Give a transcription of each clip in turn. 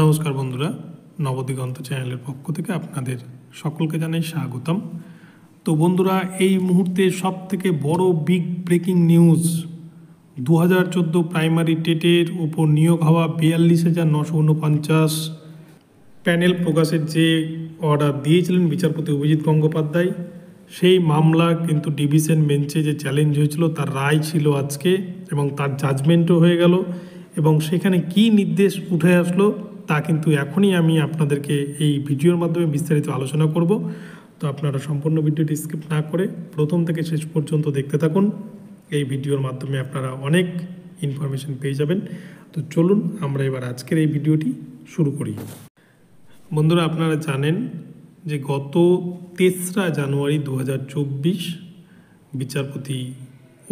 নমস্কার বন্ধুরা নবদিগন্ত চ্যানেলের পক্ষ থেকে আপনাদের সকলকে জানাই স্বাগতম তো বন্ধুরা এই মুহূর্তে সব থেকে বড় বিগ ব্রেকিং নিউজ দু হাজার চোদ্দো প্রাইমারি টেটের ওপর নিয়োগ হওয়া বিয়াল্লিশ হাজার নশো উনপঞ্চাশ প্যানেল প্রকাশের যে অর্ডার দিয়েছিলেন বিচারপতি অভিজিৎ গঙ্গোপাধ্যায় সেই মামলা কিন্তু ডিভিশন বেঞ্চে যে চ্যালেঞ্জ হয়েছিল তার রায় ছিল আজকে এবং তার জাজমেন্টও হয়ে গেল এবং সেখানে কি নির্দেশ উঠে আসলো তা কিন্তু এখনই আমি আপনাদেরকে এই ভিডিওর মাধ্যমে বিস্তারিত আলোচনা করব তো আপনারা সম্পূর্ণ ভিডিওটি স্কিপ না করে প্রথম থেকে শেষ পর্যন্ত দেখতে থাকুন এই ভিডিওর মাধ্যমে আপনারা অনেক ইনফরমেশন পেয়ে যাবেন তো চলুন আমরা এবার আজকের এই ভিডিওটি শুরু করি বন্ধুরা আপনারা জানেন যে গত তেসরা জানুয়ারি দু বিচারপতি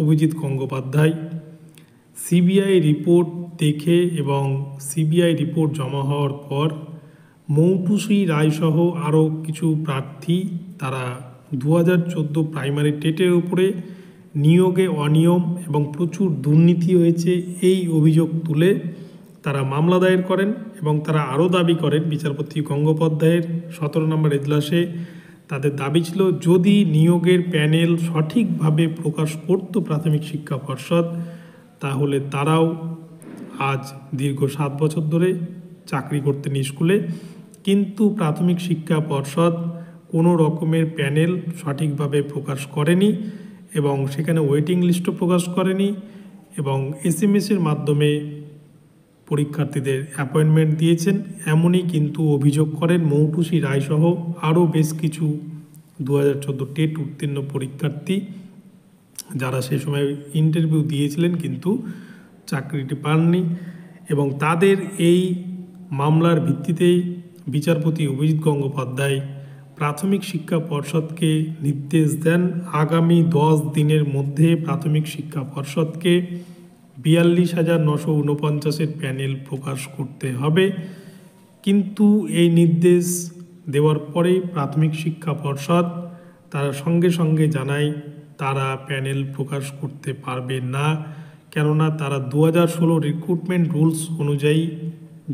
অভিজিৎ গঙ্গোপাধ্যায় সিবিআই রিপোর্ট দেখে এবং সিবিআই রিপোর্ট জমা হওয়ার পর মৌটুসি রায়সহ আরও কিছু প্রার্থী তারা দু হাজার চোদ্দো প্রাইমারি টেটের উপরে নিয়োগে অনিয়ম এবং প্রচুর দুর্নীতি হয়েছে এই অভিযোগ তুলে তারা মামলা দায়ের করেন এবং তারা আরও দাবি করেন বিচারপতি গঙ্গোপাধ্যায়ের সতেরো নম্বর এজলাসে তাদের দাবি ছিল যদি নিয়োগের প্যানেল সঠিকভাবে প্রকাশ করত প্রাথমিক শিক্ষা পর্ষদ তাহলে তারাও আজ দীর্ঘ সাত বছর ধরে চাকরি করতেন স্কুলে কিন্তু প্রাথমিক শিক্ষা পর্ষদ কোনো রকমের প্যানেল সঠিকভাবে প্রকাশ করেনি এবং সেখানে ওয়েটিং লিস্টও প্রকাশ করেনি এবং এসএমএসের মাধ্যমে পরীক্ষার্থীদের অ্যাপয়েন্টমেন্ট দিয়েছেন এমনই কিন্তু অভিযোগ করেন মৌটুসি রায়সহ আরও বেশ কিছু দু হাজার চোদ্দো টেট উত্তীর্ণ পরীক্ষার্থী যারা সেই সময় ইন্টারভিউ দিয়েছিলেন কিন্তু চাকরিটি পাননি এবং তাদের এই মামলার ভিত্তিতেই বিচারপতি অভিজিৎ গঙ্গোপাধ্যায় প্রাথমিক শিক্ষা পর্ষদকে নির্দেশ দেন আগামী দশ দিনের মধ্যে প্রাথমিক শিক্ষা পর্ষদকে বিয়াল্লিশ হাজার নশো উনপঞ্চাশের প্যানেল প্রকাশ করতে হবে কিন্তু এই নির্দেশ দেওয়ার পরেই প্রাথমিক শিক্ষা পর্ষদ তারা সঙ্গে সঙ্গে জানায় তারা প্যানেল প্রকাশ করতে পারবে না কেননা তারা দু হাজার ষোলো রিক্রুটমেন্ট রুলস অনুযায়ী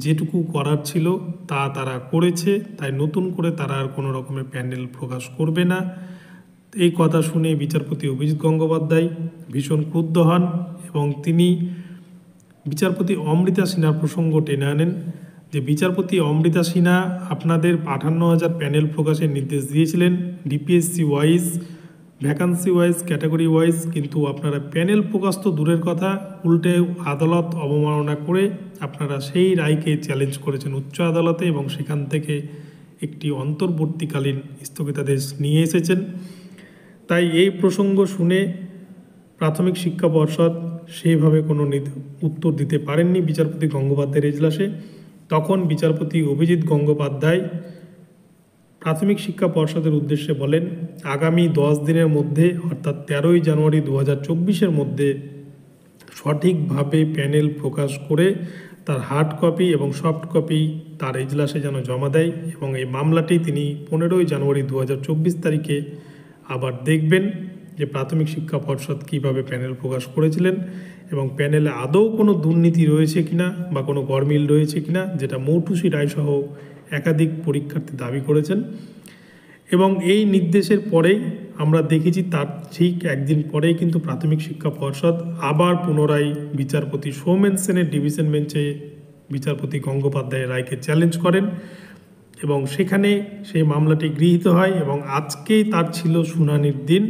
যেটুকু করার ছিল তা তারা করেছে তাই নতুন করে তারা আর কোনো রকমের প্যানেল প্রকাশ করবে না এই কথা শুনে বিচারপতি অভিজিৎ গঙ্গোপাধ্যায় ভীষণ ক্রুদ্ধ হন এবং তিনি বিচারপতি অমৃতা সিনহার প্রসঙ্গ টেনে আনেন যে বিচারপতি অমৃতা সিনহা আপনাদের আঠান্ন হাজার প্যানেল প্রকাশের নির্দেশ দিয়েছিলেন DPSC wise vacancy wise category wise কিন্তু আপনারা প্যানেল প্রকাশ তো দূরের কথা উল্টে আদালত অবমাননা করে আপনারা সেই রায়কে চ্যালেঞ্জ করেছেন উচ্চ আদালতে এবং সেখান থেকে একটি অন্তর্বর্তীকালীন স্থগিতাদেশ নিয়ে এসেছেন তাই এই প্রসঙ্গ শুনে প্রাথমিক শিক্ষা পর্ষদ সেইভাবে কোনো উত্তর দিতে পারেননি বিচারপতি গঙ্গোপাধ্যায়ের এজলাসে তখন বিচারপতি অভিজিৎ গঙ্গোপাধ্যায় প্রাথমিক শিক্ষা পর্ষদের উদ্দেশ্যে বলেন আগামী দশ দিনের মধ্যে অর্থাৎ তেরোই জানুয়ারি দু হাজার মধ্যে সঠিকভাবে প্যানেল প্রকাশ করে তার হার্ড কপি এবং সফট কপি তার এজলাসে যেন জমা দেয় এবং এই মামলাটি তিনি পনেরোই জানুয়ারি দু তারিখে আবার দেখবেন যে প্রাথমিক শিক্ষা পর্ষদ কীভাবে প্যানেল প্রকাশ করেছিলেন এবং প্যানেলে আদৌ কোনো দুর্নীতি রয়েছে কিনা বা কোনো গরমিল রয়েছে কিনা যেটা মৌটুসি রায়সহ একাধিক পরীক্ষার্থী দাবি করেছেন এবং এই নির্দেশের পরেই আমরা দেখেছি তার ঠিক একদিন পরেই কিন্তু প্রাথমিক শিক্ষা পর্ষদ আবার পুনরায় বিচারপতি সৌমেন সেনের ডিভিশন বেঞ্চে বিচারপতি গঙ্গোপাধ্যায় রায়কে চ্যালেঞ্জ করেন এবং সেখানে সেই মামলাটি গৃহীত হয় এবং আজকেই তার ছিল শুনানির দিন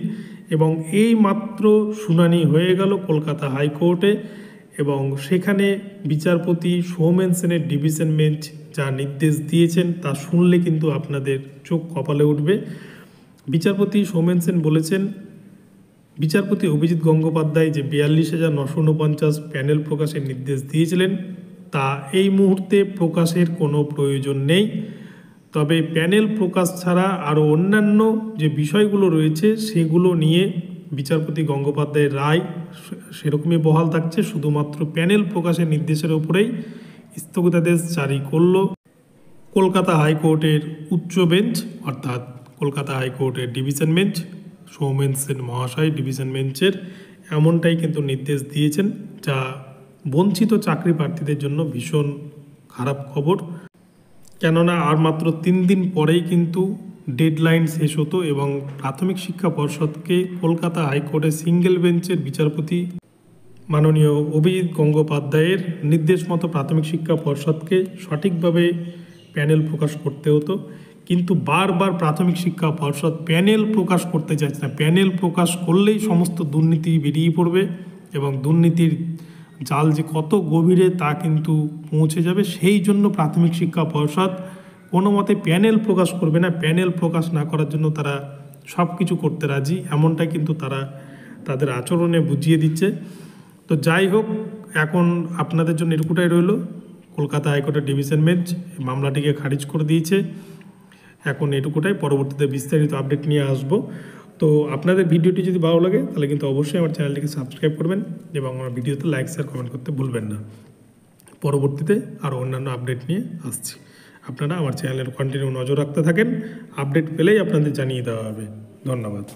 এবং এই মাত্র শুনানি হয়ে গেল কলকাতা হাইকোর্টে এবং সেখানে বিচারপতি সোমেন সেনের ডিভিশন বেঞ্চ যা নির্দেশ দিয়েছেন তা শুনলে কিন্তু আপনাদের চোখ কপালে উঠবে বিচারপতি সোমেন সেন বলেছেন বিচারপতি অভিজিৎ গঙ্গোপাধ্যায় যে বিয়াল্লিশ হাজার নশো উনপঞ্চাশ প্যানেল প্রকাশের নির্দেশ দিয়েছিলেন তা এই মুহূর্তে প্রকাশের কোনো প্রয়োজন নেই তবে প্যানেল প্রকাশ ছাড়া আরও অন্যান্য যে বিষয়গুলো রয়েছে সেগুলো নিয়ে বিচারপতি গঙ্গোপাধ্যায়ের রায় সেরকমই বহাল থাকছে শুধুমাত্র প্যানেল প্রকাশের নির্দেশের ওপরেই স্থগিতাদেশ জারি করল কলকাতা হাইকোর্টের উচ্চ বেঞ্চ অর্থাৎ কলকাতা হাইকোর্টের ডিভিশন বেঞ্চ সৌমেন সেন মহাশয় ডিভিশন বেঞ্চের এমনটাই কিন্তু নির্দেশ দিয়েছেন যা বঞ্চিত চাকরি প্রার্থীদের জন্য ভীষণ খারাপ খবর কেননা আর মাত্র তিন দিন পরেই কিন্তু ডেডলাইন শেষ হতো এবং প্রাথমিক শিক্ষা পর্ষদকে কলকাতা হাইকোর্টে সিঙ্গেল বেঞ্চের বিচারপতি মাননীয় অভিজিৎ গঙ্গোপাধ্যায়ের নির্দেশ মতো প্রাথমিক শিক্ষা পর্ষদকে সঠিকভাবে প্যানেল প্রকাশ করতে হতো কিন্তু বারবার প্রাথমিক শিক্ষা পর্ষদ প্যানেল প্রকাশ করতে চাইছে না প্যানেল প্রকাশ করলেই সমস্ত দুর্নীতি বেরিয়ে পড়বে এবং দুর্নীতির জাল যে কত গভীরে তা কিন্তু পৌঁছে যাবে সেই জন্য প্রাথমিক শিক্ষা পর্ষদ কোনো মতে প্যানেল প্রকাশ করবে না প্যানেল প্রকাশ না করার জন্য তারা সব কিছু করতে রাজি এমনটা কিন্তু তারা তাদের আচরণে বুঝিয়ে দিচ্ছে তো যাই হোক এখন আপনাদের জন্য এরকুটাই রইল কলকাতা হাইকোর্টের ডিভিশন বেঞ্চ মামলাটিকে খারিজ করে দিয়েছে এখন এটুকুটাই পরবর্তীতে বিস্তারিত আপডেট নিয়ে আসব তো আপনাদের ভিডিওটি যদি ভালো লাগে তাহলে কিন্তু অবশ্যই আমার চ্যানেলটিকে সাবস্ক্রাইব করবেন এবং আমার ভিডিওতে লাইক শেয়ার কমেন্ট করতে ভুলবেন না পরবর্তীতে আরও অন্যান্য আপডেট নিয়ে আসছি আপনারা আমার চ্যানেলের কন্টিনিউ নজর রাখতে থাকেন আপডেট পেলেই আপনাদের জানিয়ে দেওয়া হবে ধন্যবাদ